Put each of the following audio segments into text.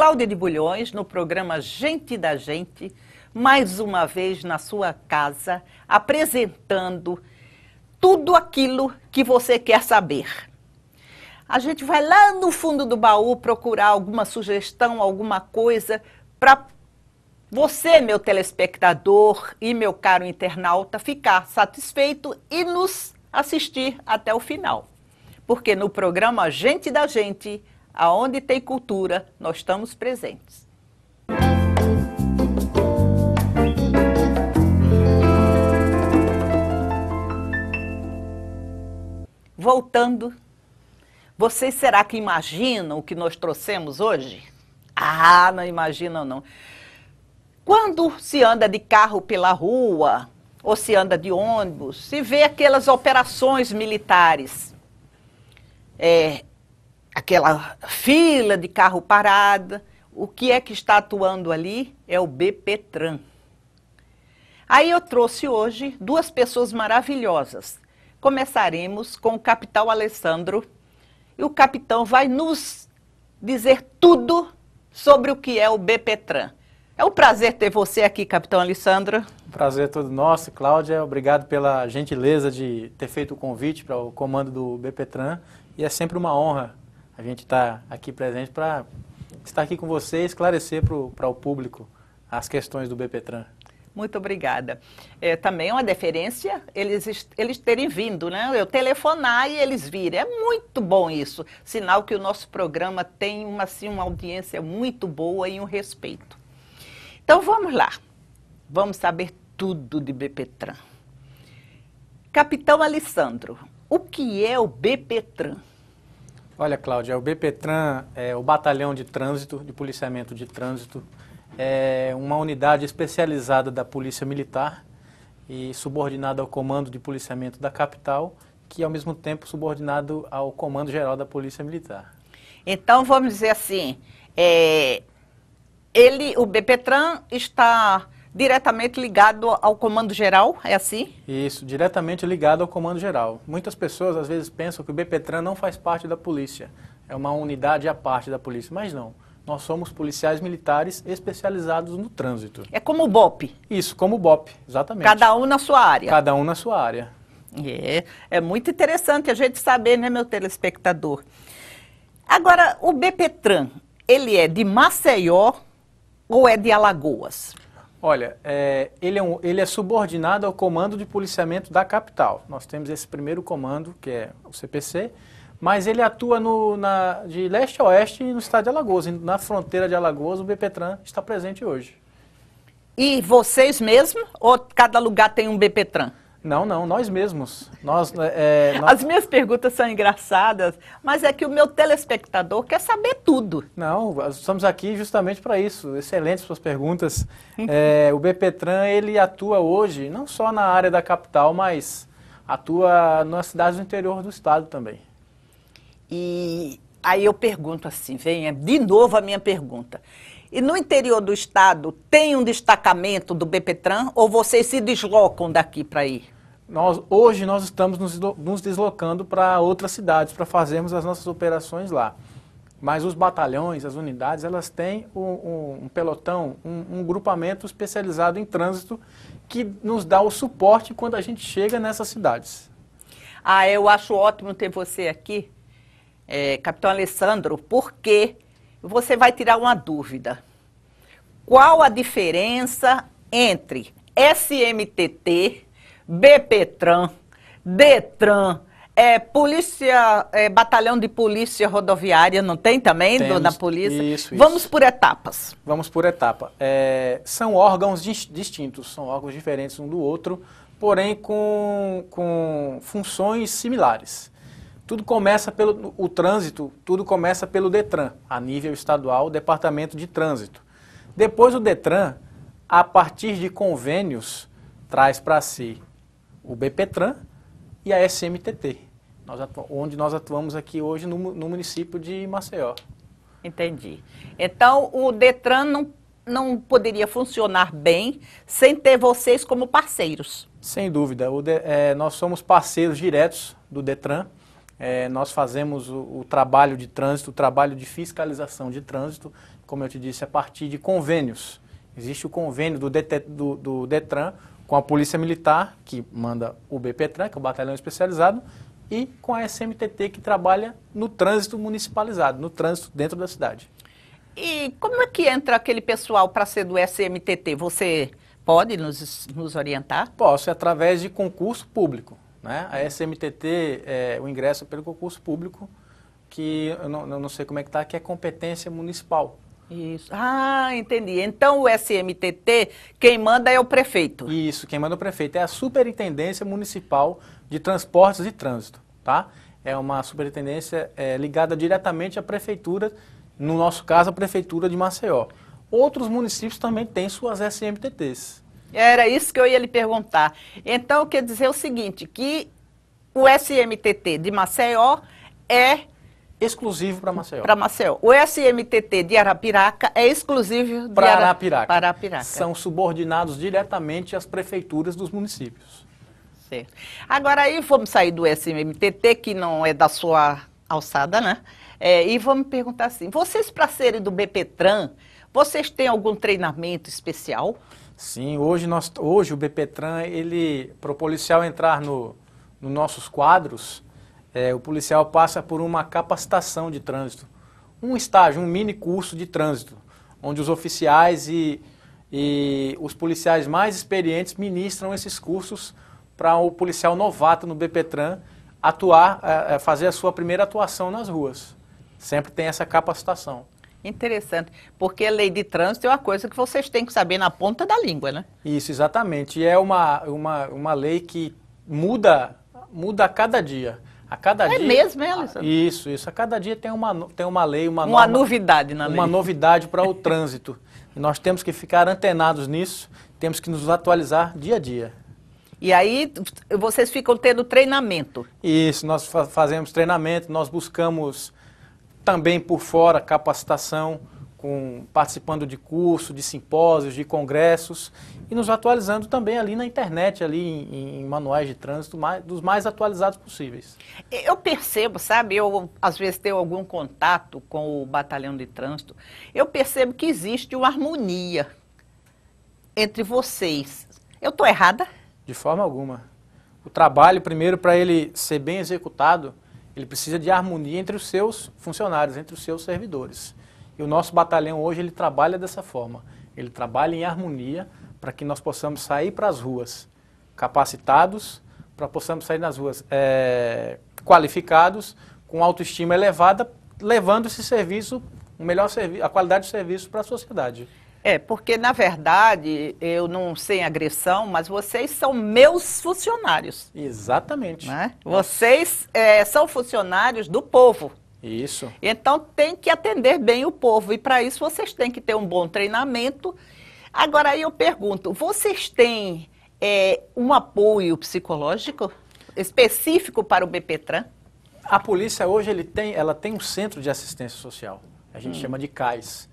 Cláudia de Bulhões, no programa Gente da Gente, mais uma vez na sua casa, apresentando tudo aquilo que você quer saber. A gente vai lá no fundo do baú procurar alguma sugestão, alguma coisa para você, meu telespectador e meu caro internauta, ficar satisfeito e nos assistir até o final. Porque no programa Gente da Gente, Aonde tem cultura, nós estamos presentes. Voltando, vocês será que imaginam o que nós trouxemos hoje? Ah, não imaginam não. Quando se anda de carro pela rua, ou se anda de ônibus, se vê aquelas operações militares, é, aquela fila de carro parada. O que é que está atuando ali é o BPTran. Aí eu trouxe hoje duas pessoas maravilhosas. Começaremos com o capitão Alessandro. E o capitão vai nos dizer tudo sobre o que é o BPTran. É um prazer ter você aqui, capitão Alessandro. prazer é todo nosso, Cláudia. Obrigado pela gentileza de ter feito o convite para o comando do BPTran. E é sempre uma honra a gente está aqui presente para estar aqui com você e esclarecer para o público as questões do BPTran. Muito obrigada. É, também é uma deferência eles, eles terem vindo, né? Eu telefonar e eles virem. É muito bom isso. Sinal que o nosso programa tem uma, assim, uma audiência muito boa e um respeito. Então vamos lá. Vamos saber tudo de BPTran. Capitão Alessandro, o que é o BPTran? Olha, Cláudia, o BPTran é o Batalhão de Trânsito, de Policiamento de Trânsito, é uma unidade especializada da Polícia Militar e subordinada ao Comando de Policiamento da Capital, que ao mesmo tempo subordinado ao Comando Geral da Polícia Militar. Então, vamos dizer assim, é, ele, o BPTran está diretamente ligado ao comando geral, é assim? Isso, diretamente ligado ao comando geral. Muitas pessoas às vezes pensam que o BPTran não faz parte da polícia, é uma unidade à parte da polícia, mas não. Nós somos policiais militares especializados no trânsito. É como o BOP? Isso, como o BOP, exatamente. Cada um na sua área? Cada um na sua área. É, é muito interessante a gente saber, né, meu telespectador? Agora, o BPTran, ele é de Maceió ou é de Alagoas? Olha, é, ele, é um, ele, é subordinado ao Comando de Policiamento da Capital. Nós temos esse primeiro comando, que é o CPC, mas ele atua no, na, de leste a oeste no estado de Alagoas. Na fronteira de Alagoas, o BPTran está presente hoje. E vocês mesmos? Ou cada lugar tem um BPTran? Não, não, nós mesmos. Nós, né, é, nós... As minhas perguntas são engraçadas, mas é que o meu telespectador quer saber tudo. Não, estamos aqui justamente para isso. Excelentes suas perguntas. Uhum. é, o BPTran, ele atua hoje não só na área da capital, mas atua nas cidades do interior do estado também. E aí eu pergunto assim, vem é de novo a minha pergunta. E no interior do estado tem um destacamento do BPTran ou vocês se deslocam daqui para ir? Nós, hoje nós estamos nos, deslocando para outras cidades para fazermos as nossas operações lá. Mas os batalhões, as unidades, elas têm um, um pelotão, um, um grupamento especializado em trânsito que nos dá o suporte quando a gente chega nessas cidades. Ah, eu acho ótimo ter você aqui, é, Capitão Alessandro, porque você vai tirar uma dúvida. Qual a diferença entre SMTT, BPTran, DETRAN, é, polícia, é, batalhão de polícia rodoviária, não tem também, Temos, dona polícia? Isso, Vamos isso. por etapas. Vamos por etapa. É, são órgãos distintos, são órgãos diferentes um do outro, porém com, com funções similares. Tudo começa pelo o trânsito, tudo começa pelo Detran, a nível estadual, o Departamento de Trânsito. Depois o Detran, a partir de convênios, traz para si o BPTran e a SMTT, nós onde nós atuamos aqui hoje no, no município de Maceió. Entendi. Então o Detran não, não poderia funcionar bem sem ter vocês como parceiros. Sem dúvida. De, é, nós somos parceiros diretos do Detran é, nós fazemos o, o trabalho de trânsito, o trabalho de fiscalização de trânsito, como eu te disse, a partir de convênios. Existe o convênio do, DT, do, do DETRAN com a Polícia Militar, que manda o BPTRAN, que é o Batalhão Especializado, e com a SMTT, que trabalha no trânsito municipalizado, no trânsito dentro da cidade. E como é que entra aquele pessoal para ser do SMTT? Você pode nos, nos orientar? Posso, é através de concurso público. Né? A SMTT, é, o ingresso é pelo concurso público, que eu não, eu não sei como é que está, que é competência municipal. Isso. Ah, entendi. Então o SMTT, quem manda é o prefeito. Isso, quem manda é o prefeito. É a Superintendência Municipal de Transportes e Trânsito, tá? É uma superintendência é, ligada diretamente à prefeitura, no nosso caso, a prefeitura de Maceió. Outros municípios também têm suas SMTTs. Era isso que eu ia lhe perguntar. Então, quer dizer o seguinte, que o SMTT de Maceió é... Exclusivo para Maceió. Para Maceió. O SMTT de Arapiraca é exclusivo de para Arapiraca. Arapiraca. São subordinados diretamente às prefeituras dos municípios. Certo. Agora aí vamos sair do SMTT, que não é da sua alçada, né? É, e vamos perguntar assim, vocês para serem do BPTran, vocês têm algum treinamento especial? Sim, hoje, nós, hoje o BPTran, ele, para o policial entrar nos no nossos quadros, é, o policial passa por uma capacitação de trânsito, um estágio, um mini curso de trânsito, onde os oficiais e, e os policiais mais experientes ministram esses cursos para o policial novato no BPTran atuar, é, é, fazer a sua primeira atuação nas ruas. Sempre tem essa capacitação. Interessante, porque a lei de trânsito é uma coisa que vocês têm que saber na ponta da língua, né? Isso, exatamente. E é uma, uma, uma lei que muda, muda a cada dia. A cada é dia, mesmo, é, ah, Isso, isso. A cada dia tem uma, tem uma lei, uma, uma norma, novidade na lei. Uma novidade para o trânsito. E nós temos que ficar antenados nisso, temos que nos atualizar dia a dia. E aí vocês ficam tendo treinamento? Isso, nós fazemos treinamento, nós buscamos também por fora, capacitação, com, participando de cursos, de simpósios, de congressos e nos atualizando também ali na internet, ali em, em manuais de trânsito, mais, dos mais atualizados possíveis. Eu percebo, sabe, eu às vezes tenho algum contato com o batalhão de trânsito, eu percebo que existe uma harmonia entre vocês. Eu estou errada? De forma alguma. O trabalho, primeiro, para ele ser bem executado, ele precisa de harmonia entre os seus funcionários, entre os seus servidores. E o nosso batalhão hoje ele trabalha dessa forma. Ele trabalha em harmonia para que nós possamos sair para as ruas capacitados, para possamos sair nas ruas é, qualificados, com autoestima elevada, levando esse serviço, o melhor serviço, a qualidade do serviço para a sociedade. É, porque na verdade, eu não sei agressão, mas vocês são meus funcionários. Exatamente. Né? Vocês é, são funcionários do povo. Isso. Então tem que atender bem o povo. E para isso vocês têm que ter um bom treinamento. Agora aí eu pergunto: vocês têm é, um apoio psicológico específico para o BPTran? A polícia hoje ele tem, ela tem um centro de assistência social. A gente hum. chama de CAIS.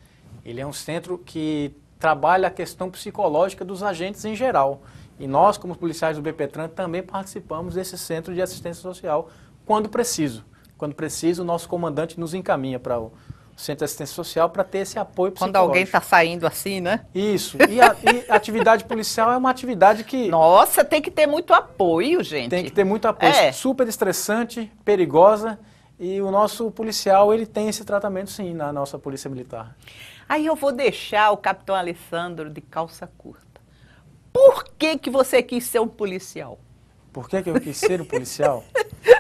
Ele é um centro que trabalha a questão psicológica dos agentes em geral. E nós, como policiais do BPTran, também participamos desse centro de assistência social quando preciso. Quando preciso, o nosso comandante nos encaminha para o centro de assistência social para ter esse apoio psicológico. Quando alguém está saindo assim, né? Isso. E a, e atividade policial é uma atividade que... Nossa, tem que ter muito apoio, gente. Tem que ter muito apoio. É. Super estressante, perigosa. E o nosso policial, ele tem esse tratamento, sim, na nossa Polícia Militar. Aí eu vou deixar o capitão Alessandro de calça curta. Por que, que você quis ser um policial? Por que, que eu quis ser um policial?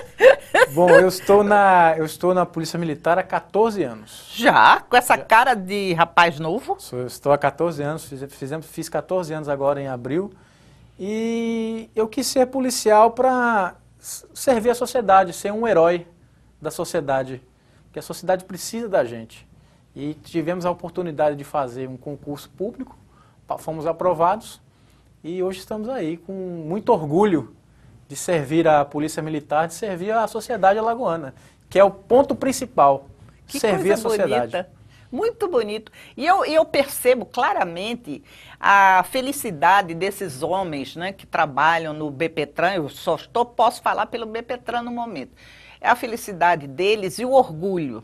Bom, eu estou, na, eu estou na Polícia Militar há 14 anos. Já? Com essa Já. cara de rapaz novo? estou há 14 anos, fiz, fizemos, fiz 14 anos agora em abril. E eu quis ser policial para servir a sociedade, ser um herói da sociedade. Porque a sociedade precisa da gente. E tivemos a oportunidade de fazer um concurso público, fomos aprovados e hoje estamos aí com muito orgulho de servir a Polícia Militar, de servir a sociedade alagoana, que é o ponto principal, que servir a sociedade. Bonita. Muito bonito. E eu, eu percebo claramente a felicidade desses homens né, que trabalham no BPTran, eu só estou, posso falar pelo BPTran no momento. É a felicidade deles e o orgulho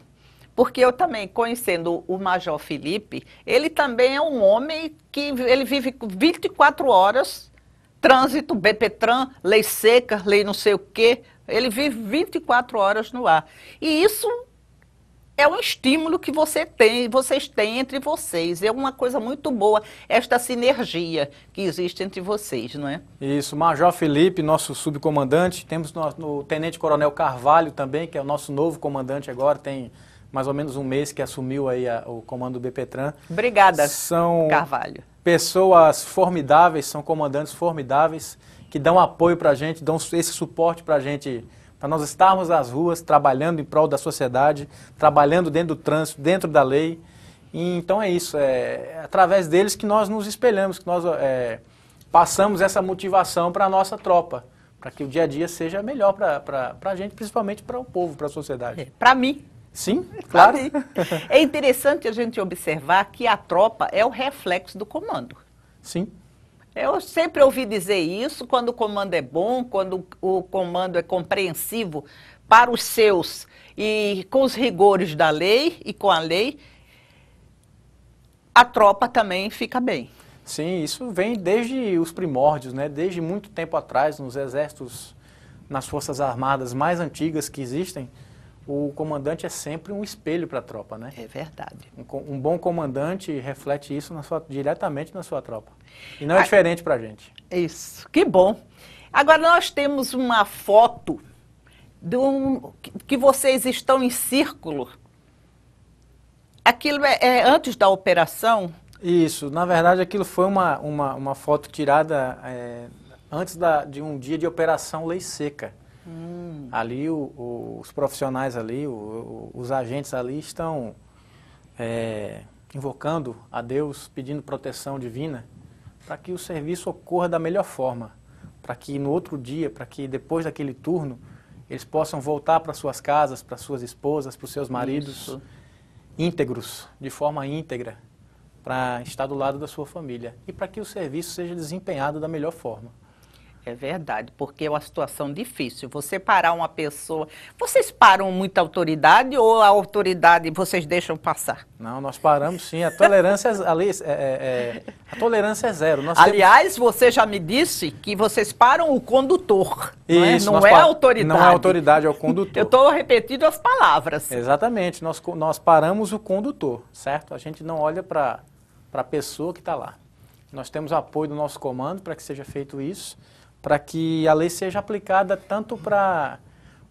porque eu também, conhecendo o Major Felipe, ele também é um homem que ele vive 24 horas, trânsito, BPTran, lei seca, lei não sei o quê. Ele vive 24 horas no ar. E isso é um estímulo que você tem, vocês têm entre vocês. É uma coisa muito boa esta sinergia que existe entre vocês, não é? Isso, Major Felipe, nosso subcomandante, temos no, no Tenente Coronel Carvalho também, que é o nosso novo comandante agora, tem mais ou menos um mês que assumiu aí a, o comando do BPTran. Obrigada, são Carvalho. Pessoas formidáveis, são comandantes formidáveis que dão apoio para a gente, dão esse suporte para a gente, para nós estarmos nas ruas trabalhando em prol da sociedade, trabalhando dentro do trânsito, dentro da lei. E, então é isso, é, é através deles que nós nos espelhamos, que nós é, passamos essa motivação para a nossa tropa para que o dia a dia seja melhor para a gente, principalmente para o povo, para a sociedade. É, para mim, Sim, é claro. é interessante a gente observar que a tropa é o reflexo do comando. Sim. Eu sempre ouvi dizer isso quando o comando é bom, quando o comando é compreensivo para os seus e com os rigores da lei e com a lei, a tropa também fica bem. Sim, isso vem desde os primórdios, né? desde muito tempo atrás, nos exércitos, nas forças armadas mais antigas que existem, o comandante é sempre um espelho para a tropa, né? É verdade. Um, um, bom comandante reflete isso na sua, diretamente na sua tropa. E não é ah, diferente para a gente. Isso, que bom. Agora nós temos uma foto do, que vocês estão em círculo. Aquilo é, é antes da operação? Isso, na verdade aquilo foi uma, uma, uma foto tirada é, antes da, de um dia de operação Lei Seca. Hum. Ali o, o, os profissionais ali, o, os agentes ali estão é, invocando a Deus, pedindo proteção divina, para que o serviço ocorra da melhor forma, para que no outro dia, para que depois daquele turno, eles possam voltar para suas casas, para suas esposas, para seus maridos, Isso. íntegros, de forma íntegra, para estar do lado da sua família e para que o serviço seja desempenhado da melhor forma. É verdade, porque é uma situação difícil. Você parar uma pessoa. Vocês param muita autoridade ou a autoridade vocês deixam passar? Não, nós paramos sim. A tolerância é ali, é, é, é, a tolerância é zero. Nós Aliás, temos... você já me disse que vocês param o condutor. É? Isso, não é, não é autoridade. Não é autoridade, é o condutor. Eu estou repetindo as palavras. Exatamente. Nós, nós paramos o condutor, certo? A gente não olha para a pessoa que está lá. Nós temos apoio do nosso comando para que seja feito isso para que a lei seja aplicada tanto para,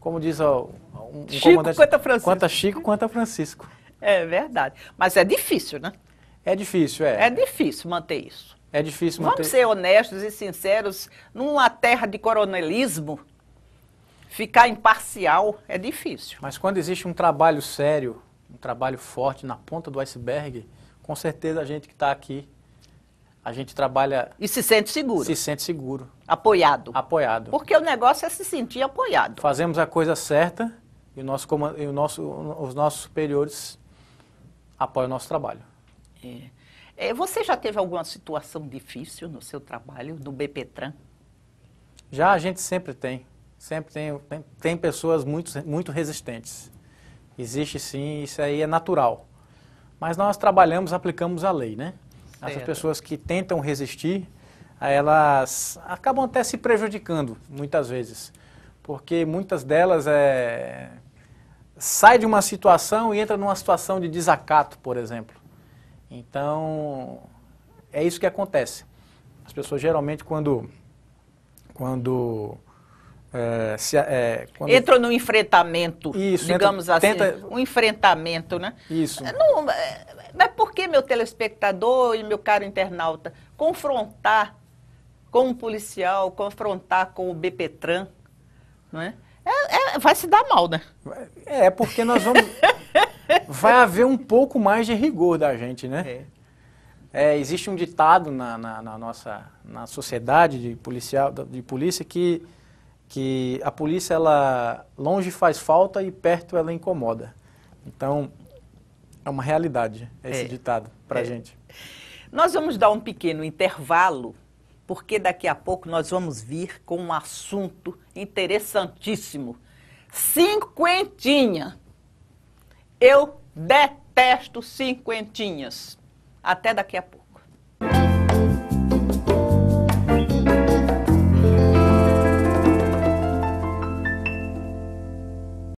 como diz o um Chico quanto a Francisco. Quanto a Chico quanto a Francisco. É verdade. Mas é difícil, né? É difícil, é. É difícil manter isso. É difícil manter. Vamos ser honestos e sinceros, numa terra de coronelismo, ficar imparcial é difícil. Mas quando existe um trabalho sério, um trabalho forte na ponta do iceberg, com certeza a gente que está aqui a gente trabalha. E se sente seguro. Se sente seguro. Apoiado. Apoiado. Porque o negócio é se sentir apoiado. Fazemos a coisa certa e, o nosso, e o nosso, os nossos superiores apoiam o nosso trabalho. É. é você já teve alguma situação difícil no seu trabalho, no BPTran? Já a gente sempre tem. Sempre tem, tem, tem pessoas muito, muito resistentes. Existe sim, isso aí é natural. Mas nós trabalhamos, aplicamos a lei, né? Essas pessoas que tentam resistir, elas acabam até se prejudicando muitas vezes, porque muitas delas é, sai de uma situação e entra numa situação de desacato, por exemplo. Então, é isso que acontece. As pessoas geralmente quando quando é, se, é, quando... Entram no enfrentamento, isso, digamos entra, assim, tenta... um enfrentamento, né? Isso. É, não, é, mas por que meu telespectador e meu caro internauta confrontar com um policial, confrontar com o BPTran, não é? É, é? vai se dar mal, né? É, porque nós vamos... vai haver um pouco mais de rigor da gente, né? É. é. existe um ditado na, na, na, nossa na sociedade de, policial, de polícia que, que a polícia, ela longe faz falta e perto ela incomoda. Então, é uma realidade esse é, ditado para a é. gente. Nós vamos dar um pequeno intervalo, porque daqui a pouco nós vamos vir com um assunto interessantíssimo. Cinquentinha. Eu detesto cinquentinhas. Até daqui a pouco.